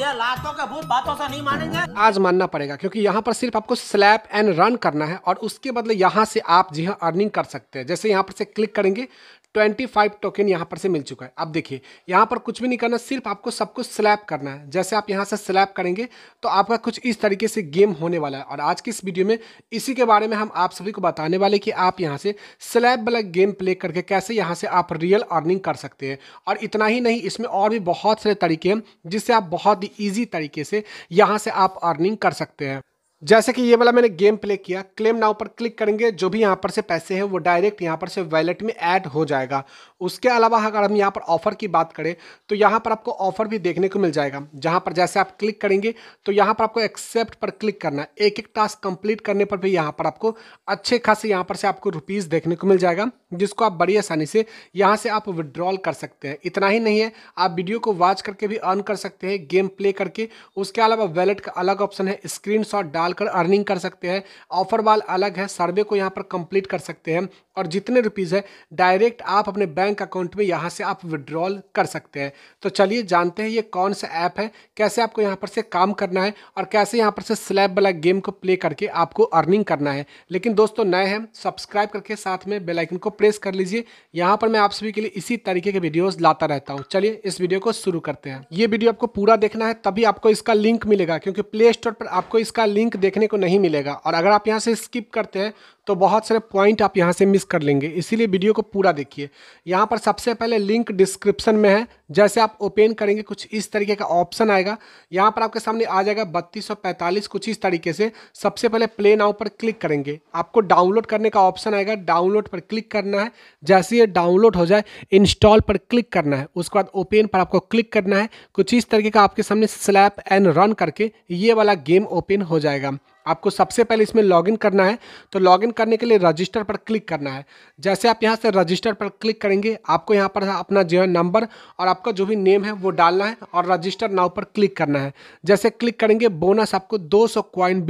नहीं आज मानना पड़ेगा क्योंकि यहाँ पर सिर्फ आपको स्लैप एंड रन करना है और उसके बदले यहाँ से आप जी हाँ अर्निंग कर सकते हैं जैसे यहाँ पर से क्लिक करेंगे ट्वेंटी फाइव टोकन यहाँ पर से मिल चुका है अब देखिए यहाँ पर कुछ भी नहीं करना सिर्फ आपको सब कुछ स्लैप करना है जैसे आप यहाँ से स्लैप करेंगे तो आपका कुछ इस तरीके से गेम होने वाला है और आज की इस वीडियो में इसी के बारे में हम आप सभी को बताने वाले कि आप यहाँ से स्लैप वाला गेम प्ले करके कैसे यहाँ से आप रियल अर्निंग कर सकते हैं और इतना ही नहीं इसमें और भी बहुत सारे तरीके हैं जिससे आप बहुत ही ईजी तरीके से यहाँ से आप अर्निंग कर सकते हैं जैसे कि ये वाला मैंने गेम प्ले किया क्लेम नाउ पर क्लिक करेंगे जो भी यहाँ पर से पैसे हैं वो डायरेक्ट यहाँ पर से वैलेट में ऐड हो जाएगा उसके अलावा अगर हम यहाँ पर ऑफर की बात करें तो यहाँ पर आपको ऑफर भी देखने को मिल जाएगा जहाँ पर जैसे आप क्लिक करेंगे तो यहाँ पर आपको एक्सेप्ट पर क्लिक करना एक एक टास्क कंप्लीट करने पर भी यहाँ पर आपको अच्छे खासे यहाँ पर से आपको रुपीज़ देखने को मिल जाएगा जिसको आप बड़ी आसानी से यहाँ से आप विड्रॉल कर सकते हैं इतना ही नहीं है आप वीडियो को वॉच करके भी अर्न कर सकते हैं गेम प्ले करके उसके अलावा वैलेट का अलग ऑप्शन है स्क्रीनशॉट डालकर अर्निंग कर सकते हैं ऑफर वाल अलग है सर्वे को यहाँ पर कंप्लीट कर सकते हैं और जितने रुपीज़ है डायरेक्ट आप अपने बैंक अकाउंट में यहाँ से आप विड्रॉल कर सकते हैं तो चलिए जानते हैं ये कौन सा ऐप है कैसे आपको यहाँ पर से काम करना है और कैसे यहाँ पर से स्लैब वाला गेम को प्ले करके आपको अर्निंग करना है लेकिन दोस्तों नए हैं सब्सक्राइब करके साथ में बेलाइकन को प्रेस कर लीजिए यहाँ पर मैं आप सभी के लिए इसी तरीके के वीडियोस लाता रहता हूँ चलिए इस वीडियो को शुरू करते हैं ये वीडियो आपको पूरा देखना है तभी आपको इसका लिंक मिलेगा क्योंकि प्ले स्टोर पर आपको इसका लिंक देखने को नहीं मिलेगा और अगर आप यहाँ से स्किप करते हैं तो बहुत सारे पॉइंट आप यहाँ से मिस कर लेंगे इसीलिए वीडियो को पूरा देखिए यहाँ पर सबसे पहले लिंक डिस्क्रिप्शन में है जैसे आप ओपन करेंगे कुछ इस तरीके का ऑप्शन आएगा यहाँ पर आपके सामने आ जाएगा बत्तीस कुछ इस तरीके से सबसे पहले प्ले नाउ पर क्लिक करेंगे आपको डाउनलोड करने का ऑप्शन आएगा डाउनलोड पर क्लिक करना है जैसे ये डाउनलोड हो जाए इंस्टॉल पर क्लिक करना है उसके बाद ओपन पर आपको क्लिक करना है कुछ इस तरीके का आपके सामने स्लैप एंड रन करके ये वाला गेम ओपन हो जाएगा आपको सबसे पहले इसमें लॉगिन करना है तो लॉगिन करने के लिए रजिस्टर पर क्लिक करना है जैसे आप यहां से रजिस्टर पर क्लिक करेंगे आपको यहां पर अपना जो है नंबर और आपका जो भी नेम है वो डालना है और रजिस्टर नाउ पर क्लिक करना है जैसे क्लिक करेंगे बोनस आपको 200 सौ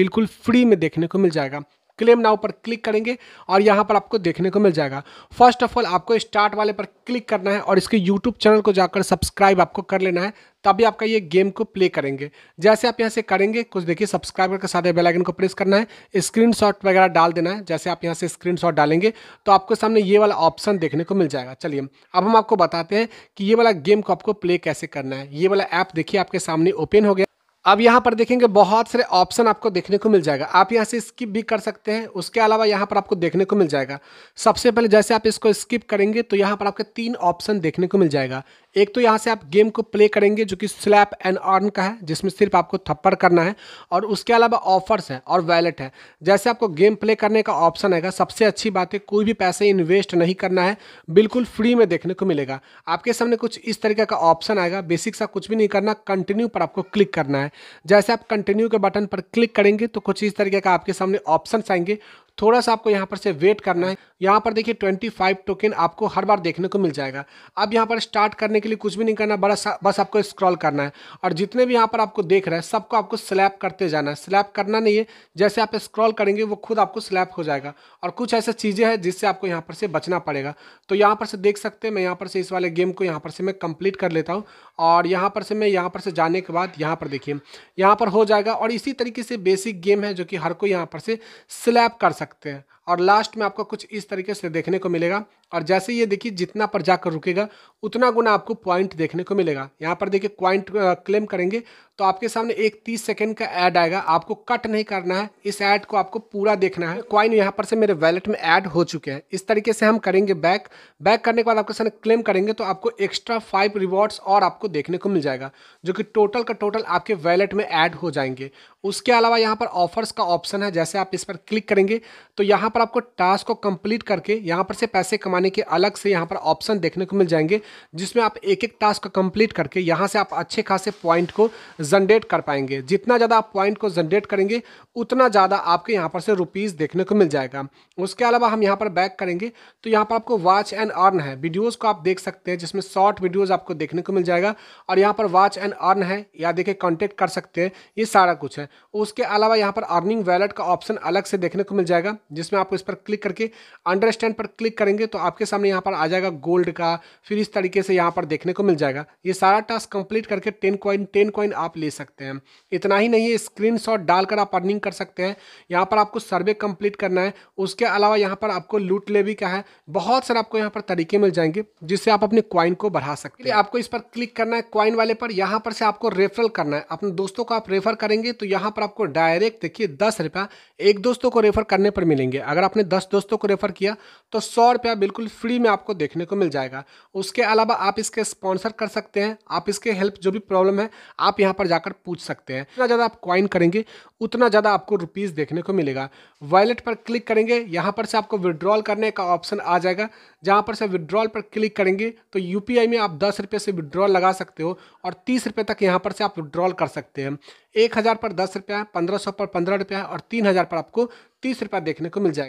बिल्कुल फ्री में देखने को मिल जाएगा क्लेम नाउ पर क्लिक करेंगे और यहाँ पर आपको देखने को मिल जाएगा फर्स्ट ऑफ ऑल आपको स्टार्ट वाले पर क्लिक करना है और इसके यूट्यूब चैनल को जाकर सब्सक्राइब आपको कर लेना है तभी आपका ये गेम को प्ले करेंगे जैसे आप यहाँ से करेंगे कुछ देखिए सब्सक्राइब करके साथ बेल आइकन को प्रेस करना है स्क्रीन वगैरह डाल देना है जैसे आप यहाँ से स्क्रीन डालेंगे तो आपके सामने ये वाला ऑप्शन देखने को मिल जाएगा चलिए अब हम आपको बताते हैं कि ये वाला गेम को आपको प्ले कैसे करना है ये वाला ऐप देखिए आपके सामने ओपन हो गया अब यहाँ पर देखेंगे बहुत सारे ऑप्शन आपको देखने को मिल जाएगा आप यहाँ से स्किप भी कर सकते हैं उसके अलावा यहाँ पर आपको देखने को मिल जाएगा सबसे पहले जैसे आप इसको स्किप करेंगे तो यहाँ पर आपके तीन ऑप्शन देखने को मिल जाएगा एक तो यहाँ से आप गेम को प्ले करेंगे जो कि स्लैप एंड अर्न का है जिसमें सिर्फ आपको थप्पड़ करना है और उसके अलावा ऑफर्स है और वैलेट है जैसे आपको गेम प्ले करने का ऑप्शन आएगा सबसे अच्छी बात है कोई भी पैसे इन्वेस्ट नहीं करना है बिल्कुल फ्री में देखने को मिलेगा आपके सामने कुछ इस तरीके का ऑप्शन आएगा बेसिक सा कुछ भी नहीं करना कंटिन्यू पर आपको क्लिक करना है जैसे आप कंटिन्यू के बटन पर क्लिक करेंगे तो कुछ इस तरीके का आपके सामने ऑप्शन आएंगे थोड़ा सा आपको यहाँ पर से वेट करना है यहाँ पर देखिए 25 टोकन आपको हर बार देखने को मिल जाएगा अब यहाँ पर स्टार्ट करने के लिए कुछ भी नहीं करना बड़ा सा, बस आपको स्क्रॉल करना है और जितने भी यहाँ पर आपको देख रहा है सबको आपको स्लैप करते जाना है स्लैप करना नहीं है जैसे आप स्क्रॉल करेंगे वो खुद आपको स्लैप हो जाएगा और कुछ ऐसा चीज़ें हैं जिससे आपको यहाँ पर से बचना पड़ेगा तो यहाँ पर से देख सकते हैं मैं यहाँ पर से इस वाले गेम को यहाँ पर से मैं कम्प्लीट कर लेता हूँ और यहाँ पर से मैं यहाँ पर से जाने के बाद यहाँ पर देखिए यहाँ पर हो जाएगा और इसी तरीके से बेसिक गेम है जो कि हर कोई यहाँ पर से स्लैप कर सकता контакти और लास्ट में आपको कुछ इस तरीके से देखने को मिलेगा और जैसे ये देखिए जितना पर जाकर रुकेगा उतना गुना आपको पॉइंट देखने को मिलेगा यहाँ पर देखिए पॉइंट क्लेम करेंगे तो आपके सामने एक तीस सेकेंड का ऐड आएगा आपको कट नहीं करना है इस ऐड को आपको पूरा देखना है क्वाइन यहाँ पर से मेरे वैलेट में ऐड हो चुके हैं इस तरीके से हम करेंगे बैक बैक करने के बाद आपके सामने क्लेम करेंगे तो आपको एक्स्ट्रा फाइव रिवॉर्ड्स और आपको देखने को मिल जाएगा जो कि टोटल का टोटल आपके वैलेट में ऐड हो जाएंगे उसके अलावा यहाँ पर ऑफर्स का ऑप्शन है जैसे आप इस पर क्लिक करेंगे तो यहाँ पर पर आपको टास्क को कंप्लीट करके यहाँ पर से पैसे कमाने के अलग से यहाँ पर ऑप्शन देखने को मिल जाएंगे जिसमें आप एक एक टास्क को कंप्लीट करके यहाँ से आप अच्छे खासे पॉइंट को जनरेट कर पाएंगे जितना ज़्यादा आप पॉइंट को जनरेट करेंगे उतना ज़्यादा आपके यहाँ पर से रुपीज़ देखने को मिल जाएगा उसके अलावा हम यहाँ पर बैक करेंगे तो यहाँ पर आपको वॉच एंड अर्न है वीडियोज़ को आप देख सकते हैं जिसमें शॉर्ट वीडियोज़ आपको देखने को मिल जाएगा और यहाँ पर वॉच एंड अर्न है या देखे कॉन्टेक्ट कर सकते हैं ये सारा कुछ है उसके अलावा यहाँ पर अर्निंग वैलेट का ऑप्शन अलग से देखने को मिल जाएगा जिसमें आप आपको इस पर क्लिक करके अंडरस्टैंड पर क्लिक करेंगे तो आपके सामने यहाँ पर आ जाएगा गोल्ड का फिर इस तरीके से यहाँ पर देखने को मिल जाएगा ये सारा टास्क कंप्लीट करके टेन कॉइन टेन कॉइन आप ले सकते हैं इतना ही नहीं है स्क्रीन डालकर आप अर्निंग कर सकते हैं यहाँ पर आपको सर्वे कंप्लीट करना है उसके अलावा यहाँ पर आपको लूट ले भी का है बहुत सारे आपको यहाँ पर तरीके मिल जाएंगे जिससे आप अपने क्वाइन को बढ़ा सकते हैं आपको इस पर क्लिक करना है क्वाइन वाले पर यहाँ पर से आपको रेफरल करना है अपने दोस्तों को आप रेफर करेंगे तो यहाँ पर आपको डायरेक्ट देखिए दस रुपया एक दोस्तों को रेफर करने पर मिलेंगे अगर आपने दस दोस्तों को रेफर किया तो सौ रुपया बिल्कुल फ्री में आपको देखने को मिल जाएगा उसके अलावा आप इसके स्पॉन्सर कर सकते हैं आप इसके हेल्प जो भी प्रॉब्लम है आप यहाँ पर जाकर पूछ सकते हैं जितना ज़्यादा आप क्वाइन करेंगे उतना ज़्यादा आपको रुपीज़ देखने को मिलेगा वॉलेट पर क्लिक करेंगे यहाँ पर से आपको विड्रॉल करने का ऑप्शन आ जाएगा जहाँ पर से विड्रॉल पर क्लिक करेंगे तो यू में आप दस रुपये से विड्रॉल लगा सकते हो और तीस रुपये तक यहाँ पर से आप विड्रॉल कर सकते हैं एक हज़ार पर दस रुपया पंद्रह सौ पर पंद्रह रुपया और तीन हज़ार पर आपको तीस रुपया देखने को मिल जाएगा